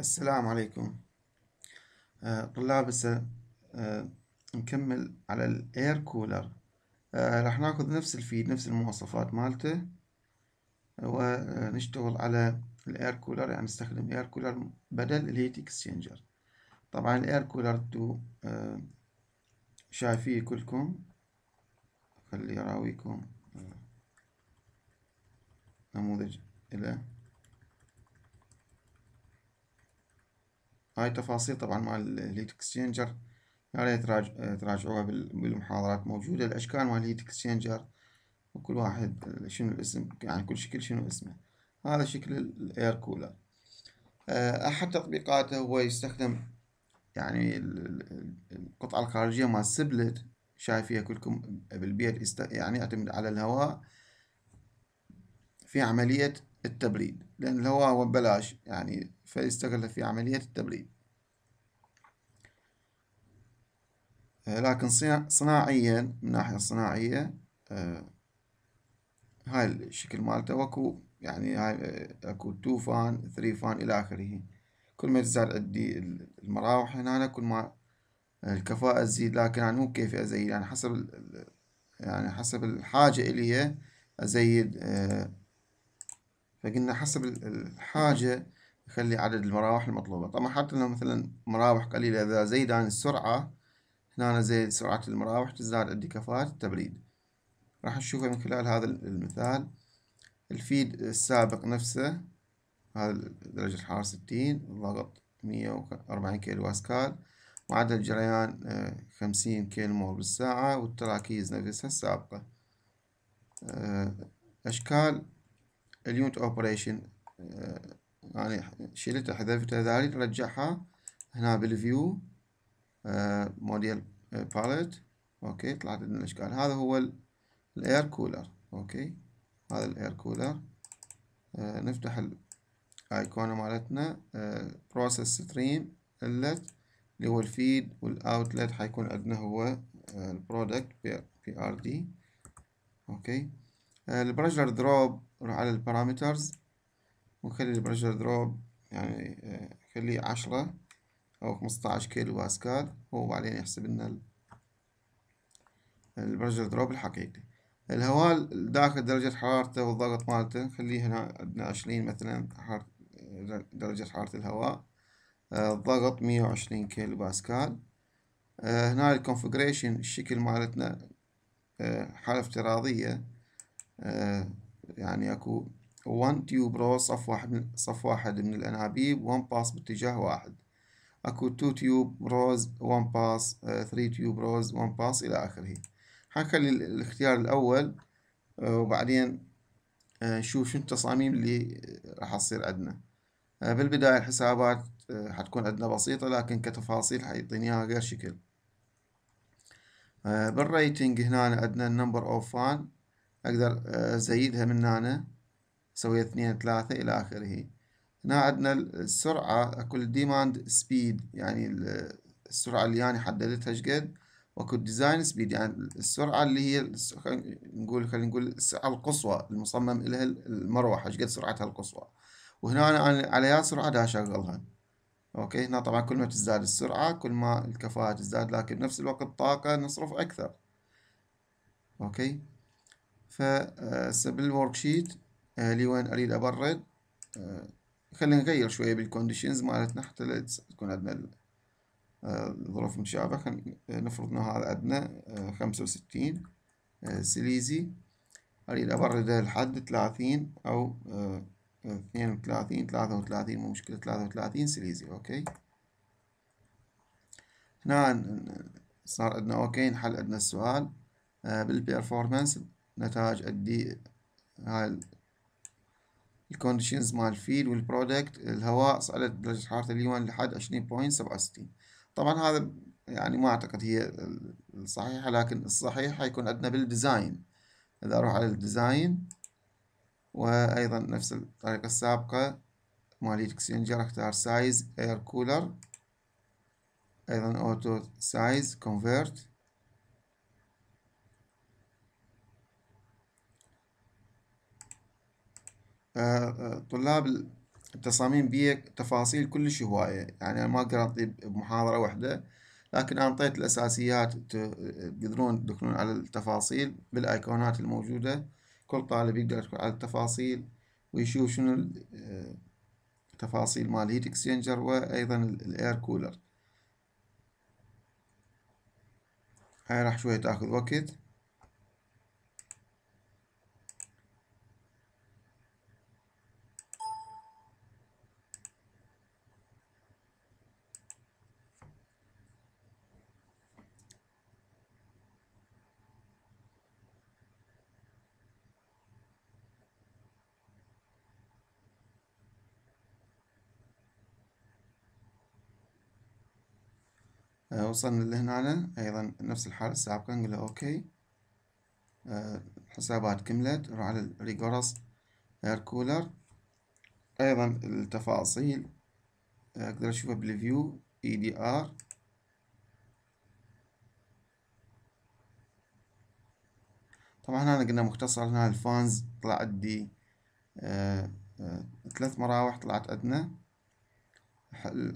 السلام عليكم آه، طلاب هسه آه، نكمل على الاير آه، كولر راح ناخذ نفس الفيد نفس المواصفات مالته ونشتغل على الاير كولر يعني نستخدم اير كولر بدل الهيت اكسشينجر طبعا الاير كولر تو شايفيه كلكم خلي اراويكم نموذج اله هاي تفاصيل طبعا مع الهيت اكسشينجر يا ريت تراجعوها بالمحاضرات موجودة الأشكال مال الهيت اكسشينجر وكل واحد شنو الاسم يعني كل شكل شنو اسمه هذا شكل الاير كولر آه، أحد تطبيقاته هو يستخدم يعني القطعة الخارجية مال السبلت شايفيها كلكم بالبيت يعني يعتمد على الهواء في عملية التبريد لأن الهواء ببلاش يعني فيستغل في عملية التبريد آه، لكن صناعيا من ناحية صناعية آه، هاي الشكل مالته واكو يعني هاي آه، اكو تو فان ثري فان الى اخره كل ما تزداد عندي المراوح هنا كل ما الكفاءة تزيد لكن انا يعني مو كيف ازيد يعني حسب يعني حسب الحاجة الي ازيد فقلنا حسب الحاجة نخلي عدد المراوح المطلوبة طبعا حتى لو مثلا مراوح قليلة إذا زيد عن السرعة هنا زيد سرعة المراوح تزداد عندي كفاءة التبريد راح نشوفه من خلال هذا المثال الفيد السابق نفسه هذا درجة الحرارة ستين الضغط مية وأربعين كيلو أسكال معدل الجريان آه، خمسين كيلو مول بالساعة والتراكيز نفسها السابقة آه، أشكال اليونت اوبريشن آه، يعني شلتها حذفتها ذلك رجعها هنا بالفيو آه، موديل باليت آه، اوكي طلعت لنا الاشكال هذا هو الاير كولر اوكي هذا الاير كولر نفتح الايقونه مالتنا بروسيس ستريم اللت اللي هو الفيد والاوتلت حيكون عندنا هو البرودكت بي ار دي اوكي البرجر دروب نروح على البارامترز ونخلي البرجر دروب يعني آه، خليه عشرة أو خمسطعش كيلو باسكال هو بعدين يحسب لنا البرجر دروب الحقيقي الهواء داخل درجة حرارته والضغط مالته نخليه هنا عندنا عشرين مثلا درجة حرارة الهواء آه، الضغط مية وعشرين كيلو باسكال آه، هنا الكونفجريشن الشكل مالتنا حالة افتراضية آه، يعني اكو 1 تيوب رو صف واحد صف واحد من الأنابيب 1 باس باتجاه واحد اكو 2 تيوب روز 1 باس 3 تيوب روز 1 باس إلى آخره حنخلي الاختيار الأول آه، وبعدين آه، نشوف شنو التصاميم اللي راح تصير عندنا بالبداية الحسابات حتكون عندنا بسيطة لكن كتفاصيل حيعطيني اياها غير شكل بالريتنج هنا عندنا النمبر اوف فان أقدر آه، أزيدها من هنا أسويها اثنين ثلاثة إلى آخره هنا عندنا السرعة أكو الديماند سبيد يعني السرعة اللي أنا يعني حددتها شقد واكو الديزاين سبيد يعني السرعة اللي هي نقول خلينا نقول السرعة القصوى المصمم لها المروحة شقد سرعتها القصوى وهنا أنا على يا سرعة دا أشغلها أوكي هنا طبعا كل ما تزداد السرعة كل ما الكفاءة تزداد لكن بنفس الوقت الطاقة نصرف أكثر أوكي الورك شيت وين اريد ابرد آه، خلينا نغير شويه بالكونديشنز مالتنا حتى تكون عندنا آه، الظروف متشابهه نفرض انه هذا عندنا آه، خمسة وستين سليزي اريد ابرده لحد ثلاثين او 32 وثلاثين ثلاثة وثلاثين مو مشكلة ثلاثة وثلاثين سليزي اوكي هنا صار عندنا اوكي نحل عندنا السؤال بالبيرفورمانس نتائج الدي هاي الكونديشنز مال الفيل والبرودكت الهواء صعدت درجة حرارة اليون لحد عشرين بوينت سبعة وستين طبعا هذا يعني ما أعتقد هي الصحيحة لكن الصحيح حيكون عندنا بالديزاين إذا أروح على الديزاين وأيضا نفس الطريقة السابقة مال اكسنجر اختار سايز اير كولر ايضا اوتو سايز كونفيرت طلاب التصاميم بيه تفاصيل كلش هواية يعني أنا ما أقدر أعطي بمحاضرة واحدة لكن أعطيت الأساسيات تقدرون تدخلون على التفاصيل بالأيقونات الموجودة كل طالب يقدر يدخل على التفاصيل ويشوف شنو التفاصيل مال هيت اكسينجر وأيضا الإير كولر هاي راح شوية تاخذ وقت وصلنا لهنا أيضا نفس الحالة السابقة نقول أوكي حسابات كملت نروح على الريجورس اير كولر أيضا التفاصيل أقدر أشوفها بالفيو اي e دي ار طبعا هنا قلنا مختصر هنا الفانز طلع عندي آآ آه، آه، ثلاث مراوح طلعت عندنا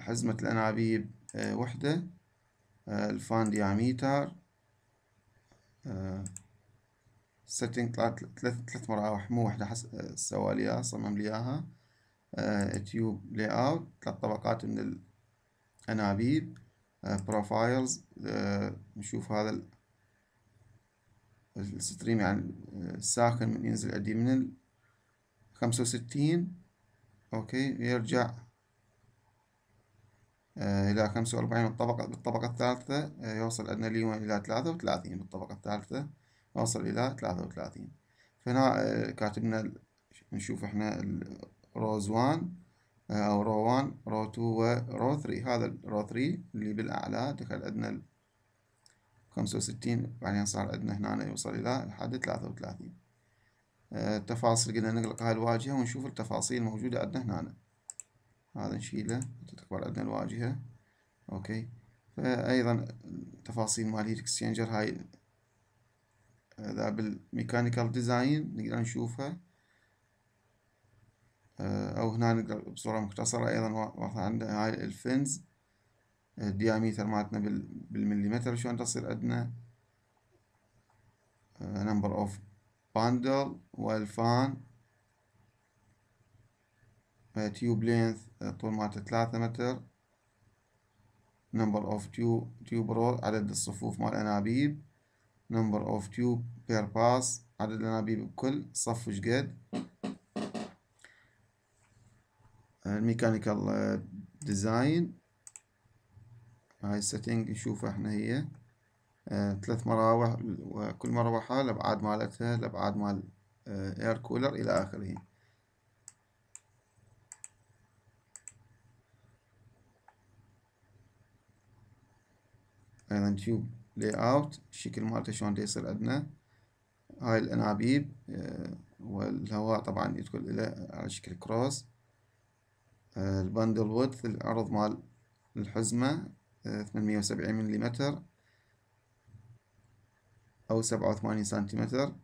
حزمة الأنابيب آه، وحدة آه، الفان دياميتر سيتنج آه، طلعت ثلاث ثلاث مراوح مو وحدة حس آه، سوا صمم لي اياها تيوب لاي اوت ثلاث طبقات من الانابيب بروفايلز نشوف هذا الستريم يعني الساخن من ينزل عندي من ال 65 اوكي يرجع آه، إلى خمسة وأربعين بالطبقة بالطبقة الثالثة آه، يوصل أدنى ليون إلى ثلاثة وثلاثين بالطبقة الثالثة يوصل إلى ثلاثة وثلاثين فهنا آه، كاتبنا نشوف إحنا روز وان أو رو وان رو تو ورو ثري هذا الرو ثري اللي بالأعلى دخل أدنى خمسة وستين بعدين صار أدنى هنا يوصل إلى حد ثلاثة وثلاثين التفاصيل قلنا نغلق هاي الواجهة ونشوف التفاصيل الموجودة عندنا هنا هذا نشيله تكبر عندنا الواجهة أوكي فأيضا تفاصيل مال هيت اكسشينجر هاي إذا بالميكانيكال ديزاين نقدر نشوفها آه، أو هنا نقدر بصورة مختصرة أيضا واضحة عندنا هاي الفنز الدياميتر آه، مالتنا بالمليمتر شلون تصير عندنا نمبر اوف باندل والفان تيوب آه، لينث آه، طول مالته ثلاثة متر number of tube tube roll عدد الصفوف مال أنابيب number of tube per pass عدد الأنابيب بكل صف وشقد آه، الميكانيكال ديزاين هاي السيتنج نشوفها احنا هي ثلاث مراوح وكل مروحة الأبعاد مالتها الأبعاد مال اير كولر إلى آخره ايضا تيوب لاي اوت الشكل مالته شلون يصير عندنا هاي الانابيب آه، والهواء طبعا يدخل الى على شكل كروس آه، البندل ويدث العرض مال الحزمة 870 آه، وسبعين أو سبعة وثمانين سنتيمتر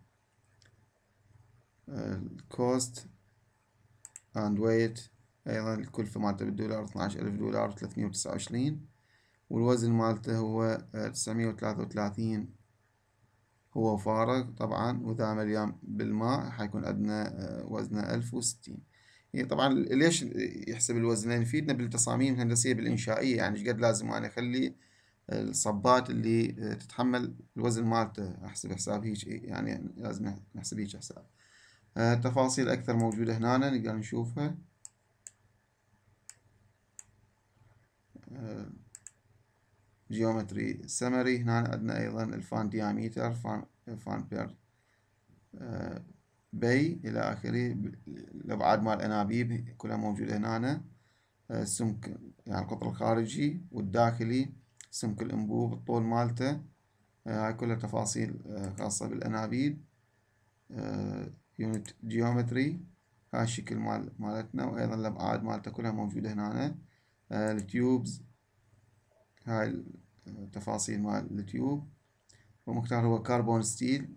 الكوست اند ويت أيضا الكلفة مالته بالدولار اثناعش ألف دولار 329 وتسعة وعشرين والوزن مالته هو آه، تسعمية وثلاثة وثلاثين هو فارغ طبعا وإذا مليان بالماء حيكون أدنى آه، وزنه ألف وستين يعني طبعا ليش يحسب الوزن لأن يفيدنا بالتصاميم الهندسية بالإنشائية يعني ايش قد لازم أنا أخلي الصبات اللي آه، تتحمل الوزن مالته أحسب حساب هيك إيه، يعني لازم نحسب هيك حساب تفاصيل أكثر موجودة هنا نقدر نشوفها جيومتري سمري هنا عندنا أيضا الفان دياميتر فان, فان بير بي آه، إلى آخره الأبعاد مال الأنابيب كلها موجودة هنا آه، السمك يعني القطر الخارجي والداخلي سمك الأنبوب الطول مالته آه، هاي كلها تفاصيل خاصة بالأنابيب يونت جيومتري هاي الشكل مال مالتنا وأيضا الأبعاد مالته كلها موجودة هنا التيوبز هاي التفاصيل مال التيوب ومقدار هو كربون ستيل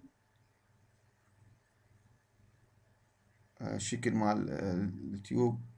الشكل مال آه، التيوب